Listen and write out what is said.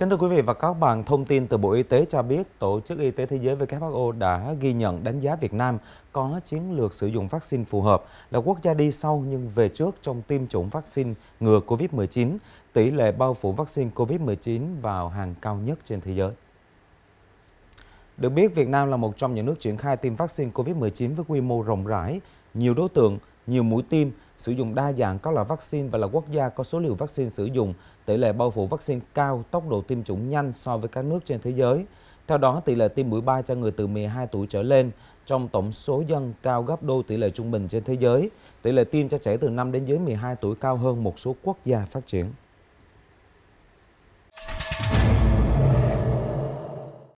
Kính thưa quý vị và các bạn, thông tin từ Bộ Y tế cho biết Tổ chức Y tế Thế giới WHO đã ghi nhận đánh giá Việt Nam có chiến lược sử dụng vaccine phù hợp là quốc gia đi sau nhưng về trước trong tiêm chủng vaccine ngừa COVID-19, tỷ lệ bao phủ vaccine COVID-19 vào hàng cao nhất trên thế giới. Được biết, Việt Nam là một trong những nước triển khai tiêm vaccine COVID-19 với quy mô rộng rãi, nhiều đối tượng, nhiều mũi tiêm, sử dụng đa dạng các loại vaccine và là quốc gia có số liều vaccine sử dụng, tỷ lệ bao phủ vaccine cao, tốc độ tiêm chủng nhanh so với các nước trên thế giới. Theo đó, tỷ lệ tiêm mũi 3 cho người từ 12 tuổi trở lên trong tổng số dân cao gấp đôi tỷ lệ trung bình trên thế giới. Tỷ lệ tiêm cho trẻ từ 5 đến dưới 12 tuổi cao hơn một số quốc gia phát triển.